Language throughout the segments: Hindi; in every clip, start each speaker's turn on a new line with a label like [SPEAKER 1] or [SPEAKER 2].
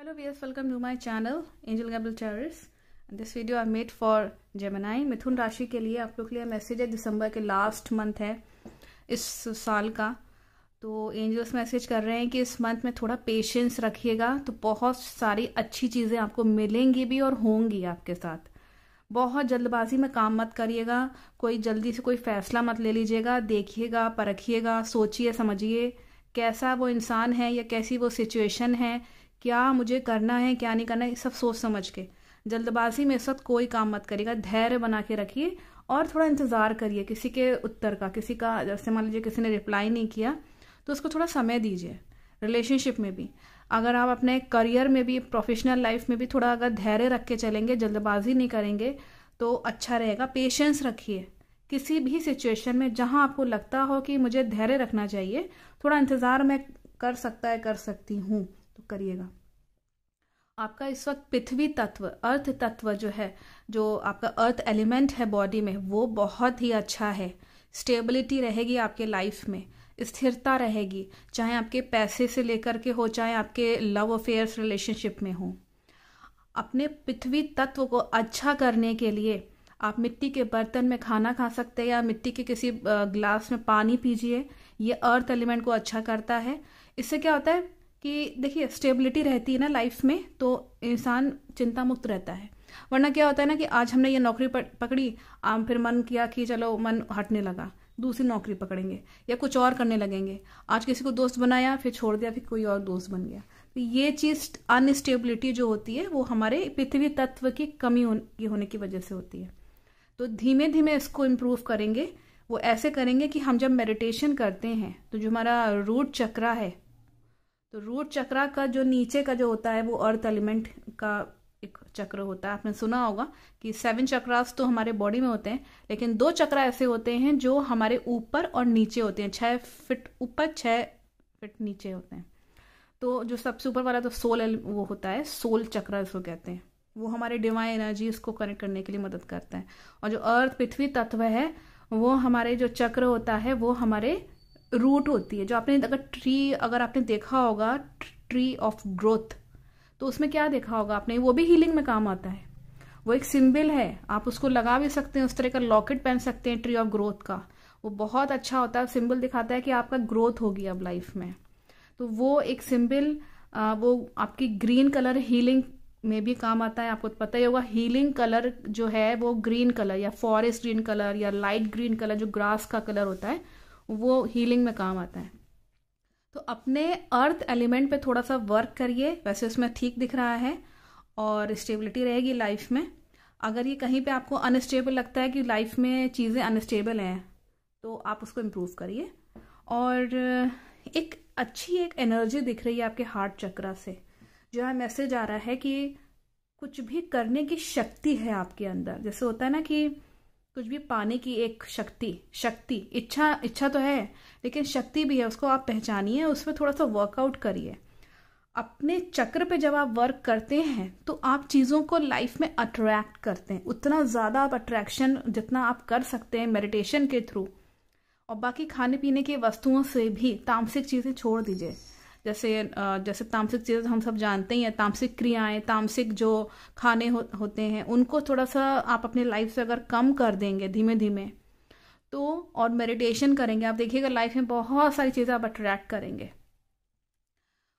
[SPEAKER 1] hello viewers welcome to my channel angel gabriel terrace this video I made for Gemini मिथुन राशि के लिए आप लोग के लिए मैसेज है दिसंबर के लास्ट मंथ है इस साल का तो एंजल्स मैसेज कर रहे हैं कि इस मंथ में थोड़ा पेशेंस रखिएगा तो बहुत सारी अच्छी चीज़ें आपको मिलेंगी भी और होंगी आपके साथ बहुत जल्दबाजी में काम मत करिएगा कोई जल्दी से कोई फैसला मत ले लीजिएगा देखिएगा परखिएगा सोचिए समझिए कैसा वो इंसान है या कैसी वो सिचुएशन है क्या मुझे करना है क्या नहीं करना है सब सोच समझ के जल्दबाजी में इस वक्त कोई काम मत करिएगा धैर्य बना के रखिए और थोड़ा इंतज़ार करिए किसी के उत्तर का किसी का जैसे मान लीजिए किसी ने रिप्लाई नहीं किया तो उसको थोड़ा समय दीजिए रिलेशनशिप में भी अगर आप अपने करियर में भी प्रोफेशनल लाइफ में भी थोड़ा अगर धैर्य रख के चलेंगे जल्दबाजी नहीं करेंगे तो अच्छा रहेगा पेशेंस रखिए किसी भी सिचुएशन में जहाँ आपको लगता हो कि मुझे धैर्य रखना चाहिए थोड़ा इंतज़ार मैं कर सकता है कर सकती हूँ तो करिएगा आपका इस वक्त पृथ्वी तत्व अर्थ तत्व जो है जो आपका अर्थ एलिमेंट है बॉडी में वो बहुत ही अच्छा है स्टेबिलिटी रहेगी आपके लाइफ में स्थिरता रहेगी चाहे आपके पैसे से लेकर के हो चाहे आपके लव अफेयर्स रिलेशनशिप में हो अपने पृथ्वी तत्व को अच्छा करने के लिए आप मिट्टी के बर्तन में खाना खा सकते हैं या मिट्टी के किसी ग्लास में पानी पीजिए ये अर्थ एलिमेंट को अच्छा करता है इससे क्या होता है कि देखिए स्टेबिलिटी रहती है ना लाइफ में तो इंसान चिंता मुक्त रहता है वरना क्या होता है ना कि आज हमने ये नौकरी पकड़ी आम फिर मन किया कि चलो मन हटने लगा दूसरी नौकरी पकड़ेंगे या कुछ और करने लगेंगे आज किसी को दोस्त बनाया फिर छोड़ दिया फिर कोई और दोस्त बन गया तो ये चीज़ अनस्टेबिलिटी जो होती है वो हमारे पृथ्वी तत्व की कमी होने की वजह से होती है तो धीमे धीमे इसको इम्प्रूव करेंगे वो ऐसे करेंगे कि हम जब मेडिटेशन करते हैं तो जो हमारा रूट चक्रा है तो रूट चक्रा का जो नीचे का जो होता है वो अर्थ एलिमेंट का एक चक्र होता है आपने सुना होगा कि सेवन चक्रास तो हमारे बॉडी में होते हैं लेकिन दो चक्र ऐसे होते हैं जो हमारे ऊपर और नीचे होते हैं छह फिट ऊपर छह फिट नीचे होते हैं तो जो सबसे ऊपर वाला तो सोल वो होता है सोल चक्र इसको कहते हैं वो हमारे डिवाइन एनर्जी इसको कनेक्ट करने के लिए मदद करता है और जो अर्थ पृथ्वी तत्व है वो हमारे जो चक्र होता है वो हमारे रूट होती है जो आपने अगर ट्री अगर आपने देखा होगा ट्री ऑफ ग्रोथ तो उसमें क्या देखा होगा आपने वो भी हीलिंग में काम आता है वो एक सिंबल है आप उसको लगा भी सकते हैं उस तरह का लॉकेट पहन सकते हैं ट्री ऑफ ग्रोथ का वो बहुत अच्छा होता है सिंबल दिखाता है कि आपका ग्रोथ होगी अब लाइफ में तो वो एक सिंबल वो आपकी ग्रीन कलर हीलिंग में भी काम आता है आपको पता ही होगा हीलिंग कलर जो है वो ग्रीन कलर या फॉरेस्ट ग्रीन कलर या लाइट ग्रीन कलर जो ग्रास का कलर होता है वो हीलिंग में काम आता है तो अपने अर्थ एलिमेंट पे थोड़ा सा वर्क करिए वैसे उसमें ठीक दिख रहा है और स्टेबिलिटी रहेगी लाइफ में अगर ये कहीं पे आपको अनस्टेबल लगता है कि लाइफ में चीज़ें अनस्टेबल हैं तो आप उसको इम्प्रूव करिए और एक अच्छी एक एनर्जी दिख रही है आपके हार्ट चक्रा से जो है मैसेज आ रहा है कि कुछ भी करने की शक्ति है आपके अंदर जैसे होता है ना कि कुछ भी पाने की एक शक्ति शक्ति इच्छा इच्छा तो है लेकिन शक्ति भी है उसको आप पहचानिए उसमें थोड़ा सा वर्कआउट करिए अपने चक्र पे जब आप वर्क करते हैं तो आप चीज़ों को लाइफ में अट्रैक्ट करते हैं उतना ज़्यादा आप अट्रैक्शन जितना आप कर सकते हैं मेडिटेशन के थ्रू और बाकी खाने पीने की वस्तुओं से भी तामसिक चीज़ें छोड़ दीजिए जैसे जैसे तामसिक चीज़ें तो हम सब जानते ही हैं तामसिक क्रियाएं तामसिक जो खाने हो, होते हैं उनको थोड़ा सा आप अपने लाइफ से अगर कम कर देंगे धीमे धीमे तो और मेडिटेशन करेंगे आप देखिएगा लाइफ में बहुत सारी चीज़ें आप अट्रैक्ट करेंगे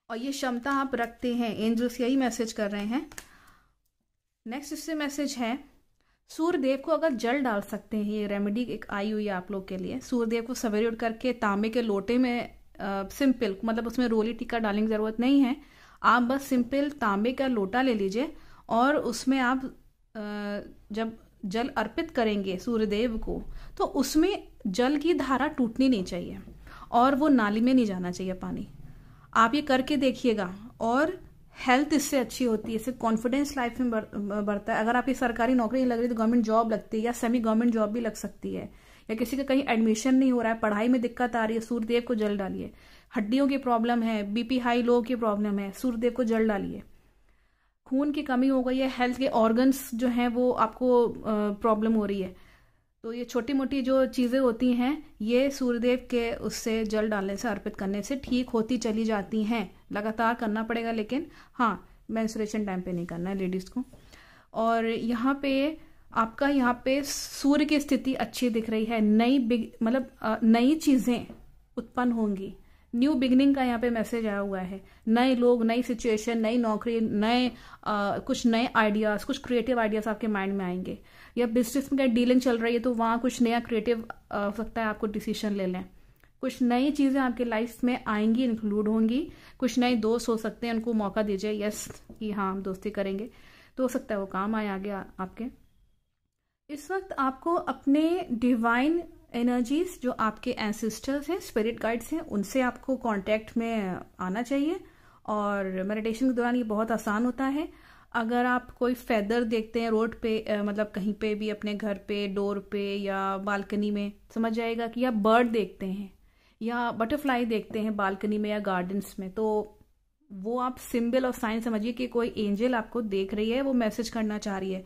[SPEAKER 1] और ये क्षमता आप रखते हैं एंजल्स यही मैसेज कर रहे हैं नेक्स्ट इससे मैसेज है सूर्यदेव को अगर जल डाल सकते हैं ये रेमेडी एक आई हुई है आप लोग के लिए सूर्यदेव को सवेरे उठ करके तांबे के लोटे में सिंपल मतलब उसमें रोली टिक्का डालने की ज़रूरत नहीं है आप बस सिंपल तांबे का लोटा ले लीजिए और उसमें आप जब जल अर्पित करेंगे सूर्यदेव को तो उसमें जल की धारा टूटनी नहीं चाहिए और वो नाली में नहीं जाना चाहिए पानी आप ये करके देखिएगा और हेल्थ इससे अच्छी होती है इससे कॉन्फिडेंस लाइफ में बढ़ता है अगर आपकी सरकारी नौकरी लग रही है तो गवर्नमेंट जॉब लगती है या सेमी गवर्नमेंट जॉब भी लग सकती है या किसी का कहीं एडमिशन नहीं हो रहा है पढ़ाई में दिक्कत आ रही है सूर्यदेव को जल डालिए हड्डियों की प्रॉब्लम है बीपी हाई लो की प्रॉब्लम है सूर्यदेव को जल डालिए खून की कमी हो गई है हेल्थ के ऑर्गन्स जो हैं वो आपको प्रॉब्लम हो रही है तो ये छोटी मोटी जो चीज़ें होती हैं ये सूर्यदेव के उससे जल डालने से अर्पित करने से ठीक होती चली जाती हैं लगातार करना पड़ेगा लेकिन हाँ मैंसुरेशन टाइम पे नहीं करना है लेडीज़ को और यहाँ पे आपका यहाँ पे सूर्य की स्थिति अच्छी दिख रही है नई बिग मतलब नई चीज़ें उत्पन्न होंगी न्यू बिगनिंग का यहाँ पे मैसेज आया हुआ है नए लोग नई सिचुएशन नई नौकरी नए कुछ नए आइडियाज़ कुछ क्रिएटिव आइडियाज़ आपके माइंड में आएंगे या बिजनेस में क्या डीलिंग चल रही है तो वहाँ कुछ नया क्रिएटिव हो सकता है आपको डिसीजन ले लें कुछ नई चीज़ें आपके लाइफ में आएंगी इंक्लूड होंगी कुछ नए दोस्त हो सकते हैं उनको मौका दीजिए यस कि हाँ हम दोस्ती करेंगे तो हो सकता है वो काम आए आगे आ, आपके इस वक्त आपको अपने डिवाइन एनर्जीज जो आपके एंसिस्टर्स हैं स्पिरिट गाइड्स हैं उनसे आपको कांटेक्ट में आना चाहिए और मेडिटेशन के दौरान ये बहुत आसान होता है अगर आप कोई फेदर देखते हैं रोड पे आ, मतलब कहीं पे भी अपने घर पे डोर पे या बालकनी में समझ जाएगा कि या बर्ड देखते हैं या बटरफ्लाई देखते हैं बालकनी में या गार्डन्स में तो वो आप सिंबल और साइन समझिए कि कोई एंजल आपको देख रही है वो मैसेज करना चाह रही है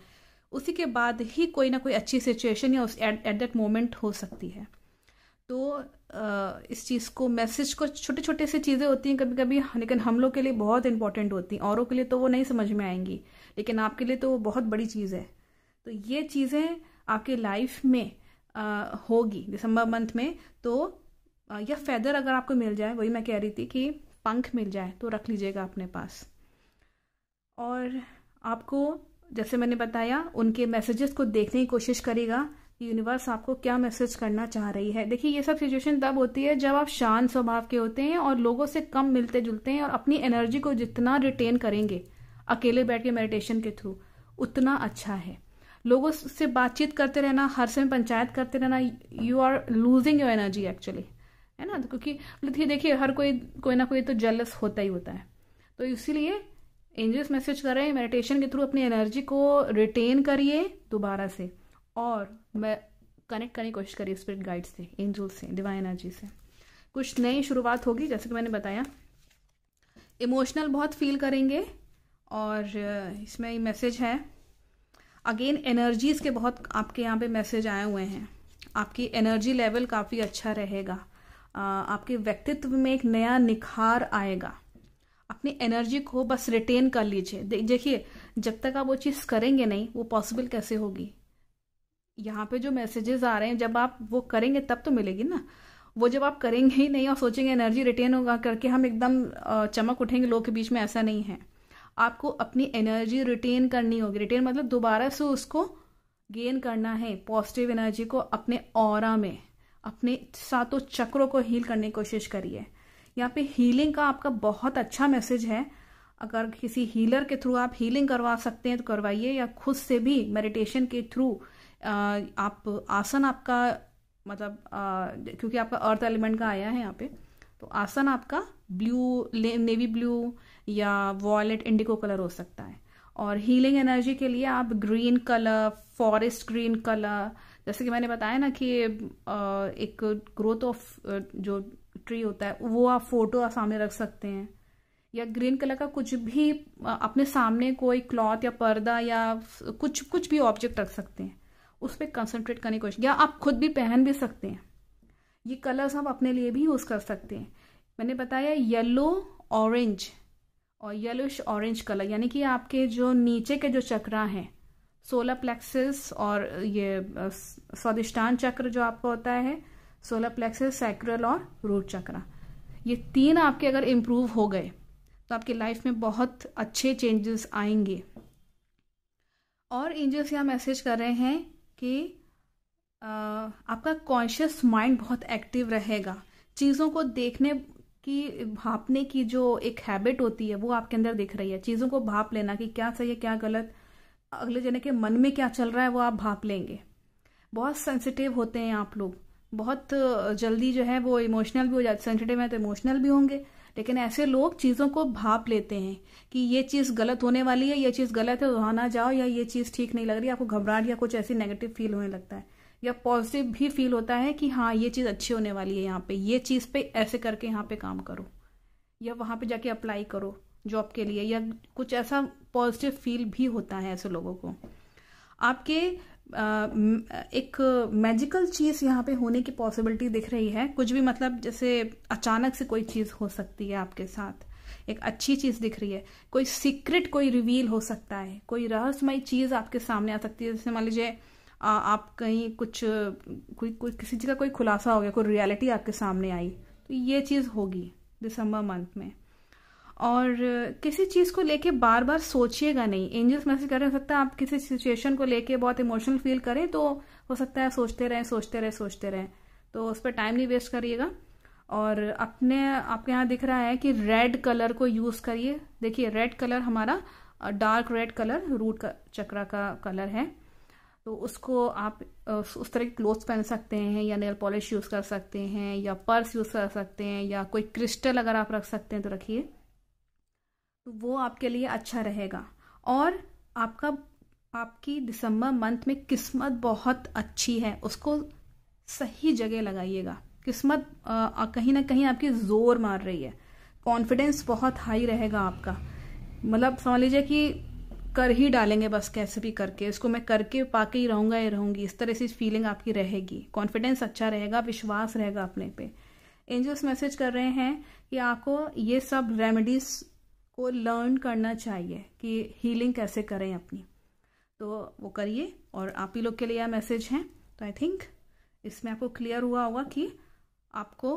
[SPEAKER 1] उसी के बाद ही कोई ना कोई अच्छी सिचुएशन या उस एट दैट मोमेंट हो सकती है तो इस चीज़ को मैसेज को छोटे छोटे से चीज़ें होती हैं कभी कभी लेकिन हम लोग के लिए बहुत इंपॉर्टेंट होती हैं औरों के लिए तो वो नहीं समझ में आएंगी लेकिन आपके लिए तो वो बहुत बड़ी चीज़ है तो ये चीज़ें आपके लाइफ में होगी दिसंबर मंथ में तो या फैदर अगर आपको मिल जाए वही मैं कह रही थी कि पंख मिल जाए तो रख लीजिएगा अपने पास और आपको जैसे मैंने बताया उनके मैसेजेस को देखने की कोशिश करेगा कि यूनिवर्स आपको क्या मैसेज करना चाह रही है देखिए ये सब सिचुएशन तब होती है जब आप शांत स्वभाव के होते हैं और लोगों से कम मिलते जुलते हैं और अपनी एनर्जी को जितना रिटेन करेंगे अकेले बैठ के मेडिटेशन के थ्रू उतना अच्छा है लोगों से बातचीत करते रहना हर समय पंचायत करते रहना you are losing your energy actually है ना तो क्योंकि मतलब देखिए हर कोई कोई ना कोई तो जेलस होता ही होता है तो इसीलिए एंजल्स मैसेज कर रहे हैं मेडिटेशन के थ्रू अपनी एनर्जी को रिटेन करिए दोबारा से और मैं कनेक्ट करने की कोशिश करिए स्पिरिट गाइड से एंजल्स से डिवाइन एनर्जी से कुछ नई शुरुआत होगी जैसे कि मैंने बताया इमोशनल बहुत फील करेंगे और इसमें मैसेज है अगेन एनर्जीज के बहुत आपके यहाँ पे मैसेज आए हुए हैं आपकी एनर्जी लेवल काफ़ी अच्छा रहेगा आपके व्यक्तित्व में एक नया निखार आएगा अपनी एनर्जी को बस रिटेन कर लीजिए देखिए जब तक आप वो चीज़ करेंगे नहीं वो पॉसिबल कैसे होगी यहाँ पे जो मैसेजेस आ रहे हैं जब आप वो करेंगे तब तो मिलेगी ना वो जब आप करेंगे ही नहीं और सोचेंगे एनर्जी रिटेन होगा करके हम एकदम चमक उठेंगे लोग के बीच में ऐसा नहीं है आपको अपनी एनर्जी रिटेन करनी होगी रिटेन मतलब दोबारा से उसको गेन करना है पॉजिटिव एनर्जी को अपने और में अपने सातों चक्रों को हील करने की कोशिश करिए यहाँ पे हीलिंग का आपका बहुत अच्छा मैसेज है अगर किसी हीलर के थ्रू आप हीलिंग करवा सकते हैं तो करवाइए या खुद से भी मेडिटेशन के थ्रू आप आसन आपका मतलब आ, क्योंकि आपका अर्थ एलिमेंट का आया है यहाँ पे तो आसन आपका ब्लू नेवी ब्लू या वॉयलेट इंडिगो कलर हो सकता है और हीलिंग एनर्जी के लिए आप green colour forest green colour जैसे कि मैंने बताया ना कि एक ग्रोथ ऑफ जो ट्री होता है वो आप फोटो सामने रख सकते हैं या ग्रीन कलर का कुछ भी अपने सामने कोई क्लॉथ या पर्दा या कुछ कुछ भी ऑब्जेक्ट रख सकते हैं उस पर कंसनट्रेट करने की कोशिश या आप खुद भी पहन भी सकते हैं ये कलर्स आप अपने लिए भी यूज़ कर सकते हैं मैंने बताया येलो ऑरेंज और येलोश ऑरेंज कलर यानी कि आपके जो नीचे के जो चक्रा हैं सोलर प्लेक्सिस और ये स्वादिष्टान चक्र जो आपका होता है सोलर प्लेक्सेस सैक्रल और रूट चक्रा ये तीन आपके अगर इम्प्रूव हो गए तो आपकी लाइफ में बहुत अच्छे चेंजेस आएंगे और एंजल्स यहाँ मैसेज कर रहे हैं कि आपका कॉन्शियस माइंड बहुत एक्टिव रहेगा चीज़ों को देखने की भापने की जो एक हैबिट होती है वो आपके अंदर दिख रही है चीज़ों को भाप लेना कि क्या सही है क्या गलत अगले जने के मन में क्या चल रहा है वो आप भाप लेंगे बहुत सेंसिटिव होते हैं आप लोग बहुत जल्दी जो है वो इमोशनल भी हो जाते सेंसिटिव है तो इमोशनल भी होंगे लेकिन ऐसे लोग चीज़ों को भाप लेते हैं कि ये चीज़ गलत होने वाली है ये चीज़ गलत है तो वहाँ ना जाओ या ये चीज़ ठीक नहीं लग रही आपको घबराहट या कुछ ऐसी नेगेटिव फील होने लगता है या पॉजिटिव भी फील होता है कि हाँ ये चीज़ अच्छी होने वाली है यहाँ पे ये चीज़ पे ऐसे करके यहाँ पे काम करो या वहाँ पे जाके अप्लाई करो जॉब के लिए या कुछ ऐसा पॉजिटिव फील भी होता है ऐसे लोगों को आपके एक मैजिकल चीज़ यहाँ पे होने की पॉसिबिलिटी दिख रही है कुछ भी मतलब जैसे अचानक से कोई चीज़ हो सकती है आपके साथ एक अच्छी चीज़ दिख रही है कोई सीक्रेट कोई रिवील हो सकता है कोई रहस्यमय चीज़ आपके सामने आ सकती है जैसे मान लीजिए आप कहीं कुछ कोई कोई किसी चीज़ का कोई खुलासा हो गया कोई रियलिटी आपके सामने आई तो ये चीज़ होगी दिसंबर मंथ में और किसी चीज़ को लेके बार बार सोचिएगा नहीं एंजल्स मैसेज कर रहे हो सकता है आप किसी सिचुएशन को लेके बहुत इमोशनल फील करें तो हो सकता है सोचते रहें सोचते रहें सोचते रहें तो उस पर टाइम नहीं वेस्ट करिएगा और अपने आपके यहाँ दिख रहा है कि रेड कलर को यूज़ करिए देखिए रेड कलर हमारा डार्क रेड कलर रूट का चक्रा का कलर है तो उसको आप उस तरह के क्लोथ्स पहन सकते हैं या नेल पॉलिश यूज़ कर सकते हैं या पर्स यूज़ कर सकते हैं या कोई क्रिस्टल अगर आप रख सकते हैं तो रखिए तो वो आपके लिए अच्छा रहेगा और आपका आपकी दिसंबर मंथ में किस्मत बहुत अच्छी है उसको सही जगह लगाइएगा किस्मत आ, कहीं ना कहीं आपकी जोर मार रही है कॉन्फिडेंस बहुत हाई रहेगा आपका मतलब समझ लीजिए कि कर ही डालेंगे बस कैसे भी करके इसको मैं करके पाके ही रहूंगा ही रहूंगी इस तरह से फीलिंग आपकी रहेगी कॉन्फिडेंस अच्छा रहेगा विश्वास रहेगा अपने पे एंजल्स मैसेज कर रहे हैं कि आपको ये सब रेमेडीज को लर्न करना चाहिए कि हीलिंग कैसे करें अपनी तो वो करिए और आप ही लोग के लिए यह मैसेज है तो आई थिंक इसमें आपको क्लियर हुआ होगा कि आपको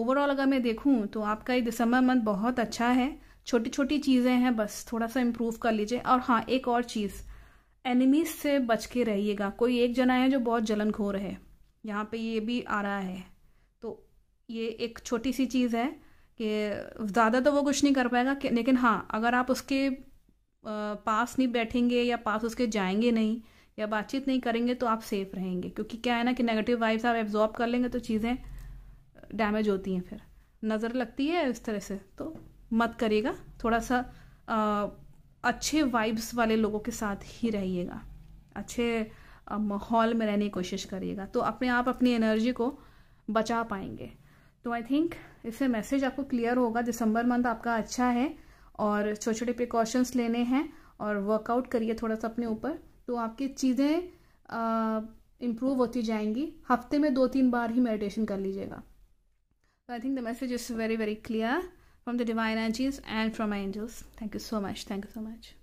[SPEAKER 1] ओवरऑल uh, अगर मैं देखूँ तो आपका ये दिसंबर मंथ बहुत अच्छा है छोटी छोटी चीज़ें हैं बस थोड़ा सा इम्प्रूव कर लीजिए और हाँ एक और चीज़ एनिमीज से बच के रहिएगा कोई एक जना है जो बहुत जलन घोर है यहाँ पे ये भी आ रहा है तो ये एक छोटी सी चीज़ है कि ज़्यादा तो वो कुछ नहीं कर पाएगा लेकिन हाँ अगर आप उसके पास नहीं बैठेंगे या पास उसके जाएंगे नहीं या बातचीत नहीं करेंगे तो आप सेफ रहेंगे क्योंकि क्या है ना कि नेगेटिव वाइब्स आप एब्जॉर्ब कर लेंगे तो चीज़ें डैमेज होती हैं फिर नज़र लगती है इस तरह से तो मत करिएगा थोड़ा सा आ, अच्छे वाइब्स वाले लोगों के साथ ही रहिएगा अच्छे माहौल में रहने की कोशिश करिएगा तो अपने आप अपनी एनर्जी को बचा पाएंगे तो आई थिंक इससे मैसेज आपको क्लियर होगा दिसंबर मंथ आपका अच्छा है और छोटे छोटे प्रिकॉशंस लेने हैं और वर्कआउट करिए थोड़ा सा अपने ऊपर तो आपकी चीज़ें इम्प्रूव होती जाएंगी हफ्ते में दो तीन बार ही मेडिटेशन कर लीजिएगा तो I think the message is very very clear from the divine energies and from my angels thank you so much thank you so much